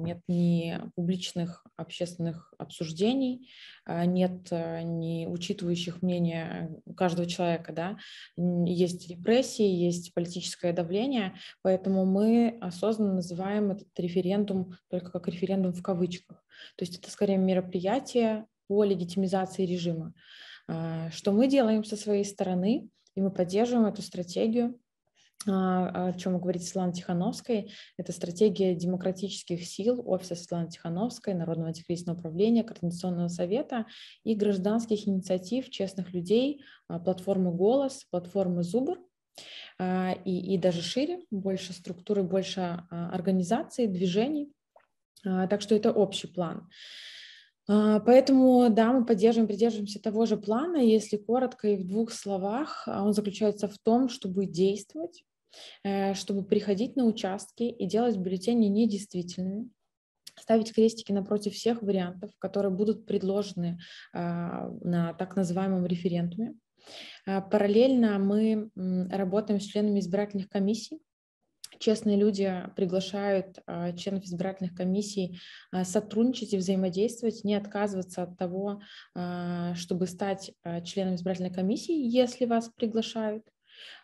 нет ни публичных общественных обсуждений, э, нет э, ни учитывающих мнения каждого человека, да, есть репрессии, есть политическое давление, поэтому мы осознанно называем этот референдум только как референдум в кавычках. То есть это скорее мероприятие по легитимизации режима. Э, что мы делаем со своей стороны, и мы поддерживаем эту стратегию, а, о чем говорит Светлана Тихановской, это стратегия демократических сил Офиса Светланы Тихановской, Народного антикризисного управления, Координационного совета и гражданских инициатив честных людей, а, платформы «Голос», платформы «Зубр», а, и, и даже шире, больше структуры, больше организаций, движений. Так что это общий план. Поэтому, да, мы поддерживаем, придерживаемся того же плана. Если коротко и в двух словах, он заключается в том, чтобы действовать, Э, чтобы приходить на участки и делать бюллетени недействительными, ставить крестики напротив всех вариантов, которые будут предложены а, на так называемом референдуме. А, параллельно мы работаем с членами избирательных комиссий, честные люди приглашают а, членов избирательных комиссий сотрудничать и взаимодействовать, не отказываться от того, чтобы стать членом избирательной комиссии, если вас приглашают.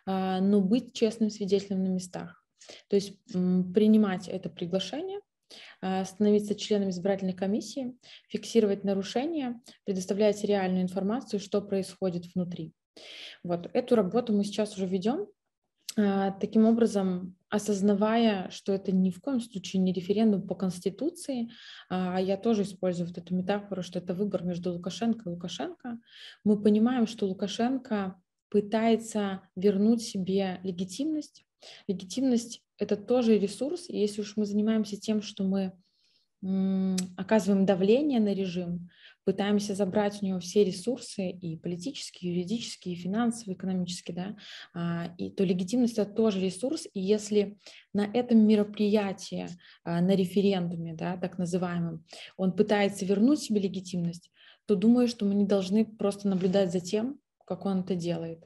А, но быть честным свидетелем на местах. То есть принимать это приглашение, а, становиться членом избирательной комиссии, фиксировать нарушения, предоставлять реальную информацию, что происходит внутри. Вот эту работу мы сейчас уже ведем, а, таким образом осознавая, что это ни в коем случае не референдум по Конституции, а я тоже использую вот эту метафору, что это выбор между Лукашенко и Лукашенко, мы понимаем, что Лукашенко пытается вернуть себе легитимность. Легитимность – это тоже ресурс, и если уж мы занимаемся тем, что мы оказываем давление на режим, пытаемся забрать у него все ресурсы, и политические, и юридические, и финансовые, экономические, да, а, и то легитимность – это тоже ресурс, и если на этом мероприятии, а, на референдуме, да, так называемом, он пытается вернуть себе легитимность, то думаю, что мы не должны просто наблюдать за тем, как он это делает.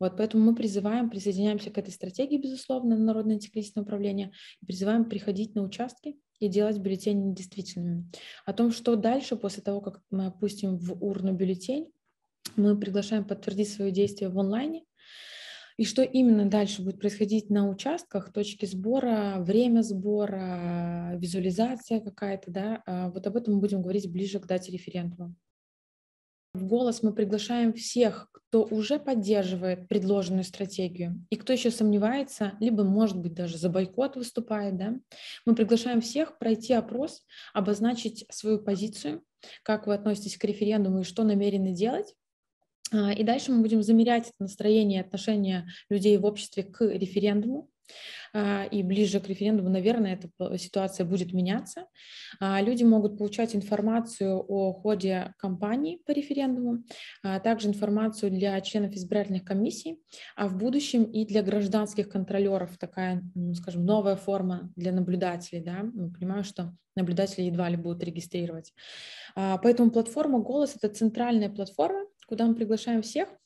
Вот, поэтому мы призываем, присоединяемся к этой стратегии, безусловно, на народное антикризисное управление, и призываем приходить на участки и делать бюллетени недействительными. О том, что дальше после того, как мы опустим в урну бюллетень, мы приглашаем подтвердить свое действие в онлайне, и что именно дальше будет происходить на участках, точки сбора, время сбора, визуализация какая-то, да, а вот об этом мы будем говорить ближе к дате референдума. В голос мы приглашаем всех, кто уже поддерживает предложенную стратегию и кто еще сомневается, либо, может быть, даже за бойкот выступает. Да? Мы приглашаем всех пройти опрос, обозначить свою позицию, как вы относитесь к референдуму и что намерены делать. А, и дальше мы будем замерять настроение и отношение людей в обществе к референдуму. А, и ближе к референдуму, наверное, эта ситуация будет меняться. А, люди могут получать информацию о ходе кампании по референдуму, а также информацию для членов избирательных комиссий, а в будущем и для гражданских контролеров такая, ну, скажем, новая форма для наблюдателей. Да? Мы ну, понимаем, что наблюдатели едва ли будут регистрировать. А, поэтому платформа «Голос» — это центральная платформа, куда мы приглашаем всех –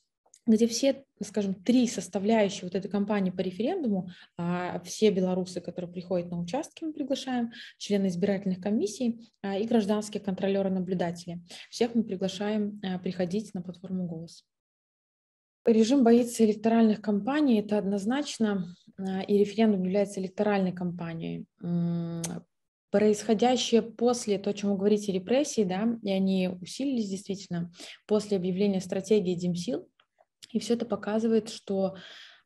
где все, скажем, три составляющие вот этой кампании по референдуму, а, все белорусы, которые приходят на участки, мы приглашаем, члены избирательных комиссий а, и гражданские контролеры-наблюдатели. Всех мы приглашаем а, приходить на платформу «Голос». Режим боится электоральных кампаний, это однозначно, и референдум является электоральной кампанией происходящее после, то, о чем вы говорите, репрессий, да, и они усилились действительно, после объявления стратегии Демсил, и все это показывает, что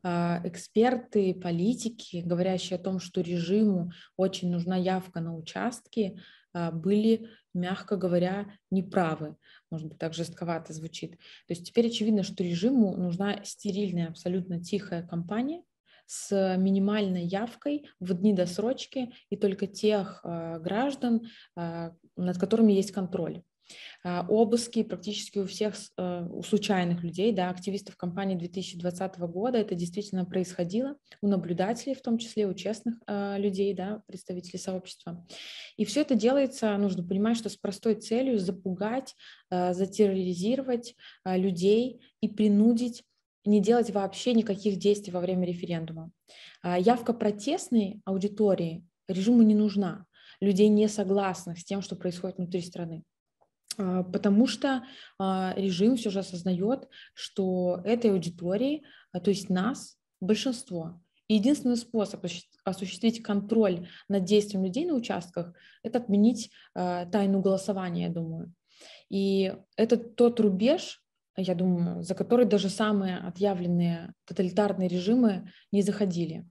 а, эксперты, политики, говорящие о том, что режиму очень нужна явка на участки, а, были, мягко говоря, неправы. Может быть, так жестковато звучит. То есть теперь очевидно, что режиму нужна стерильная, абсолютно тихая кампания с минимальной явкой в дни досрочки и только тех э, граждан, э, над которыми есть контроль. А, обыски практически у всех э, у случайных людей, да, активистов компании 2020 года, это действительно происходило, у наблюдателей, в том числе у честных а, людей, да, представителей сообщества. И все это делается, нужно понимать, что с простой целью запугать, а, затерроризировать людей и принудить не делать вообще никаких действий во время референдума. Явка протестной аудитории режиму не нужна, людей не согласных с тем, что происходит внутри страны. А, потому что а, режим все же осознает, что этой аудитории, а, то есть нас, большинство, единственный способ осуществить контроль над действием людей на участках – это отменить тайну голосования, я думаю. И это тот рубеж, я думаю, за который даже самые отъявленные тоталитарные режимы не заходили.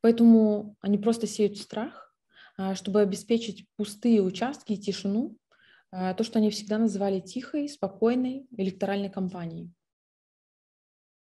Поэтому они просто сеют страх, чтобы обеспечить пустые участки и тишину, а, то, что они всегда называли тихой, спокойной электоральной кампанией.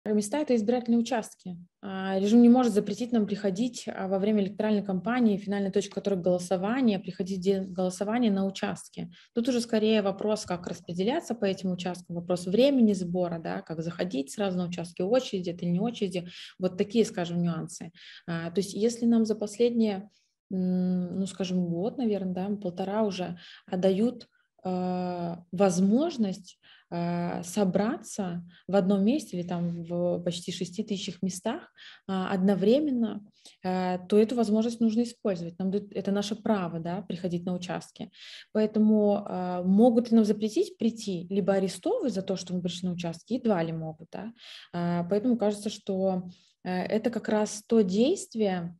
Места – это избирательные участки. А, режим не может запретить нам приходить а, во время электоральной кампании, финальной точкой которой голосование, приходить в голосование на участке. Тут уже скорее вопрос, как распределяться по этим участкам, вопрос времени сбора, да, как заходить сразу на участки очереди, это не очереди, вот такие, скажем, нюансы. То есть если нам за последние ну, скажем, год, наверное, да, полтора уже, дают Э, возможность э, собраться в одном месте или там в почти шести тысячах местах а, одновременно, э, то эту возможность нужно использовать. Нам, это наше право да, приходить на участки. Поэтому могут ли нам запретить прийти, либо арестовывать за то, что мы пришли на участки, едва ли могут. Да? Поэтому кажется, что это как раз то действие,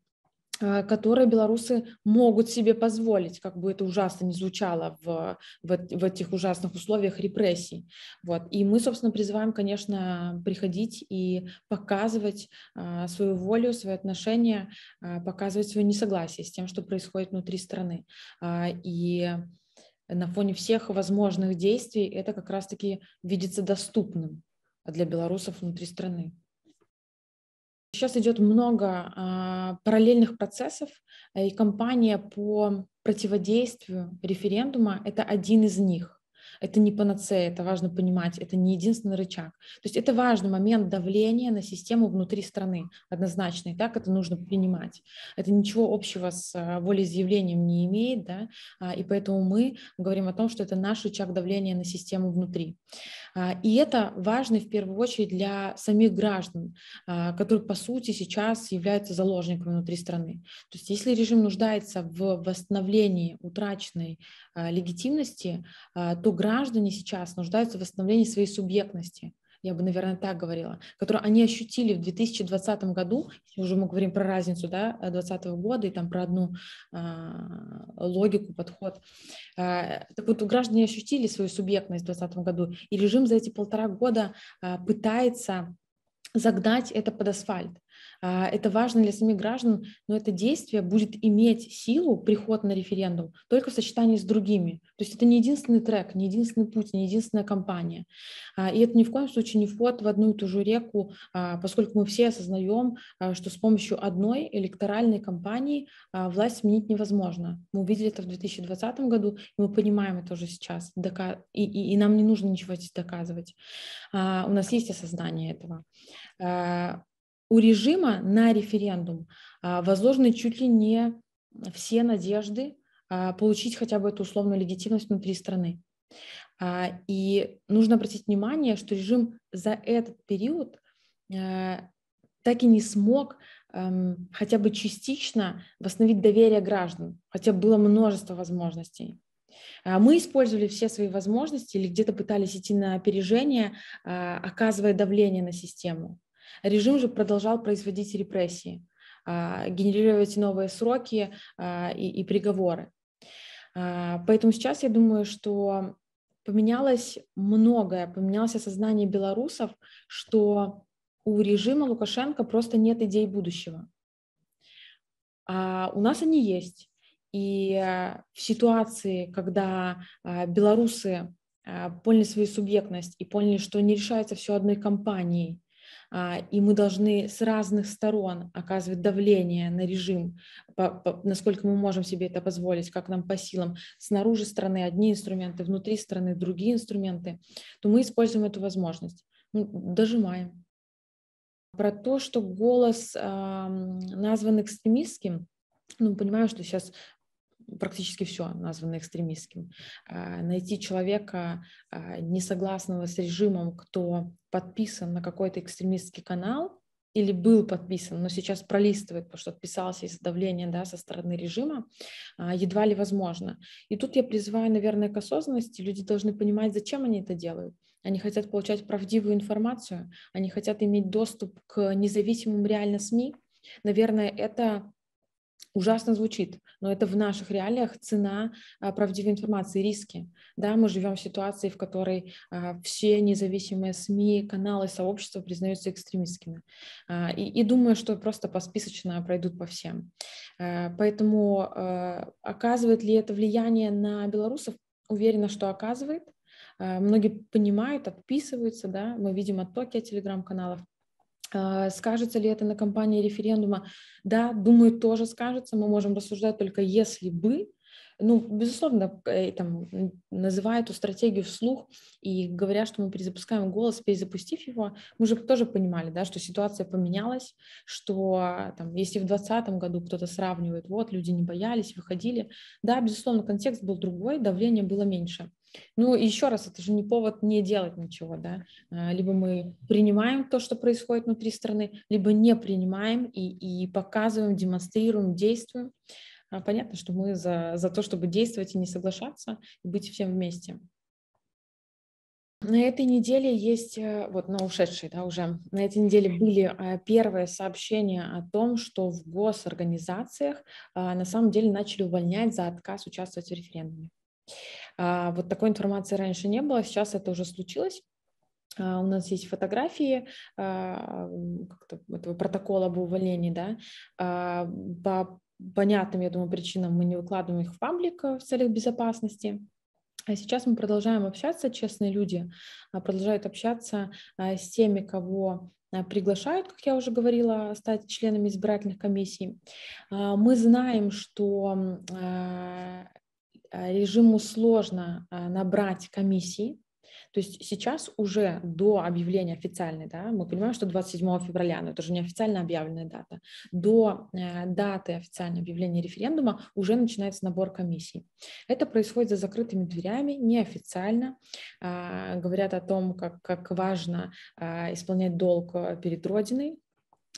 Э, которые белорусы могут себе позволить, как бы это ужасно не звучало в, в, в этих ужасных условиях репрессий. Вот. И мы, собственно, призываем, конечно, приходить и показывать а, свою волю, свои отношения, а, показывать свое несогласие с тем, что происходит внутри страны. А, и на фоне всех возможных действий это как раз-таки видится доступным для белорусов внутри страны. Сейчас идет много а, параллельных процессов, э, и компания по противодействию референдума – это один из них. Это не панацея, это важно понимать, это не единственный рычаг. То есть это важный момент давления на систему внутри страны, однозначно, и так это нужно понимать, Это ничего общего с а, волеизъявлением не имеет, да, а, и поэтому мы говорим о том, что это наш рычаг давления на систему внутри. А, и это важно в первую очередь для самих граждан, которые, по сути, сейчас являются заложниками внутри страны. То есть если режим нуждается в восстановлении утраченной а, легитимности, а, то граждане сейчас нуждаются в восстановлении своей субъектности я бы, наверное, так говорила, которую они ощутили в 2020 году, уже мы говорим про разницу да, 2020 э, года и там про одну э, логику, подход. Э, так вот, граждане ощутили свою субъектность в 2020 году, и режим за эти полтора года э, пытается загнать это под асфальт. А, это важно для самих граждан, но это действие будет иметь силу, приход на референдум, только в сочетании с другими. То есть это не единственный трек, не единственный путь, не единственная кампания. А, и это ни в коем случае не вход в одну и ту же реку, а, поскольку мы все осознаем, что с помощью одной электоральной кампании власть сменить невозможно. Мы увидели это в 2020 году, и мы понимаем это уже сейчас, и нам не нужно ничего здесь доказывать. У нас есть осознание этого у режима на референдум а, возложены чуть ли не все надежды а, получить хотя бы эту условную легитимность внутри страны. А, и нужно обратить внимание, что режим за этот период так и не смог эм, хотя бы частично восстановить доверие граждан, хотя было множество возможностей. Мы использовали все свои возможности или где-то пытались идти на опережение, оказывая давление на систему. Режим же продолжал производить репрессии, а, генерировать новые сроки а, и, и приговоры. А, поэтому сейчас я думаю, что поменялось многое, поменялось осознание белорусов, что у режима Лукашенко просто нет идей будущего. А у нас они есть. И в ситуации, когда белорусы поняли свою субъектность и поняли, что не решается все одной компанией, а, и мы должны с разных сторон оказывать давление на режим, по, по, насколько мы можем себе это позволить, как нам по силам, снаружи страны одни инструменты, внутри страны другие инструменты, то мы используем эту возможность, ну, дожимаем. Про то, что голос э, назван экстремистским, ну, понимаю, что сейчас практически все названо экстремистским. А, найти человека, а, несогласного с режимом, кто подписан на какой-то экстремистский канал или был подписан, но сейчас пролистывает, потому что отписался из-за давления да, со стороны режима, а, едва ли возможно. И тут я призываю, наверное, к осознанности. Люди должны понимать, зачем они это делают. Они хотят получать правдивую информацию, они хотят иметь доступ к независимым реально СМИ. Наверное, это ужасно звучит, но это в наших реалиях цена а, правдивой информации, риски. Да, мы живем в ситуации, в которой а, все независимые СМИ, каналы, сообщества признаются экстремистскими. А, и, и думаю, что просто посписочно пройдут по всем. Поэтому оказывает ли это влияние на белорусов? Уверена, что оказывает. Многие понимают, отписываются, да, мы видим оттоки от телеграм-каналов. А, скажется ли это на кампании референдума? Да, думаю, тоже скажется. Мы можем рассуждать только если бы. Ну, безусловно, э, там, называют эту стратегию вслух и говоря, что мы перезапускаем голос, перезапустив его, мы же тоже понимали, да, что ситуация поменялась, что а, там, если в 2020 году кто-то сравнивает, вот, люди не боялись, выходили, да, безусловно, контекст был другой, давление было меньше. Ну, еще раз, это же не повод не делать ничего, да. А, либо мы принимаем то, что происходит внутри страны, либо не принимаем и, и показываем, демонстрируем, действуем. А, понятно, что мы за, за то, чтобы действовать и не соглашаться, и быть всем вместе. На этой неделе есть, э, вот на ушедшей, да, уже, на этой неделе были э, первые сообщения о том, что в госорганизациях а, на самом деле начали увольнять за отказ участвовать в референдуме. А, вот такой информации раньше не было, сейчас это уже случилось. А, у нас есть фотографии а, этого протокола об увольнении, да, по понятным, я думаю, причинам мы не выкладываем их в паблик в целях безопасности. А сейчас мы продолжаем общаться, честные люди продолжают общаться с теми, кого приглашают, как я уже говорила, стать членами избирательных комиссий. Мы знаем, что а, режиму сложно а, набрать комиссии, то есть сейчас уже до объявления официальной, да, мы понимаем, что 27 февраля, но это же не официально объявленная дата, до э, даты официального объявления референдума уже начинается набор комиссий. Это происходит за закрытыми дверями, неофициально. Э, говорят о том, как, как важно э, исполнять долг перед Родиной,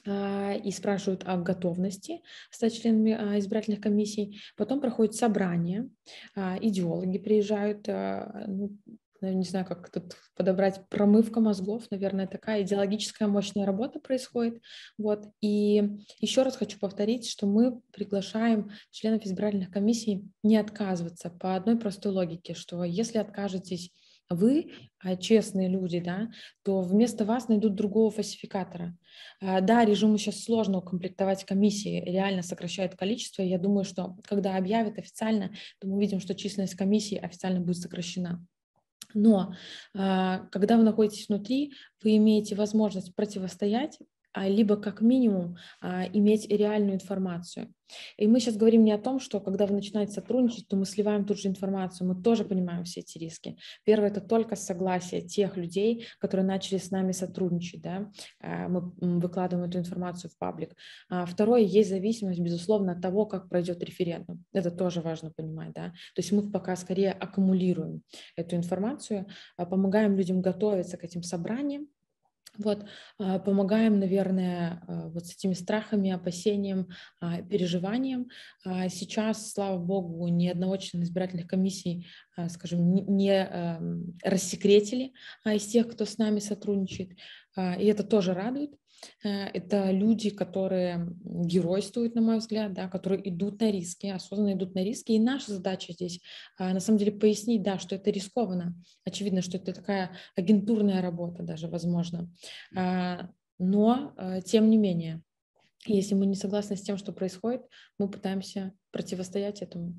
а, и спрашивают о готовности стать членами а, избирательных комиссий. Потом проходит собрание, а, идеологи приезжают, ну, не знаю, как тут подобрать, промывка мозгов, наверное, такая идеологическая мощная работа происходит. Вот. И еще раз хочу повторить, что мы приглашаем членов избирательных комиссий не отказываться по одной простой логике, что если откажетесь вы а, честные люди, да, то вместо вас найдут другого фальсификатора. А, да, режиму сейчас сложно укомплектовать комиссии, реально сокращает количество. Я думаю, что когда объявят официально, то мы увидим, что численность комиссии официально будет сокращена. Но а, когда вы находитесь внутри, вы имеете возможность противостоять а, либо как минимум а, иметь реальную информацию. И мы сейчас говорим не о том, что когда вы начинаете сотрудничать, то мы сливаем ту же информацию, мы тоже понимаем все эти риски. Первое – это только согласие тех людей, которые начали с нами сотрудничать, да? А, мы выкладываем эту информацию в паблик. Второе – есть зависимость, безусловно, от того, как пройдет референдум. Это тоже важно понимать, да. То есть мы пока скорее аккумулируем эту информацию, помогаем людям готовиться к этим собраниям, вот, а, помогаем, наверное, а, вот с этими страхами, опасением, а, переживанием. Сейчас, слава богу, ни одного члена избирательных комиссий, скажем, не эм, рассекретили из тех, кто с нами сотрудничает. А, и это тоже радует. Э, это люди, которые геройствуют, на мой взгляд, да, которые идут на риски, осознанно идут на риски. И наша задача здесь, а, на самом деле, пояснить, да, что это рискованно. Очевидно, что это такая агентурная работа даже, возможно. А, но, э, тем не менее, если мы не согласны с тем, что происходит, мы пытаемся противостоять этому.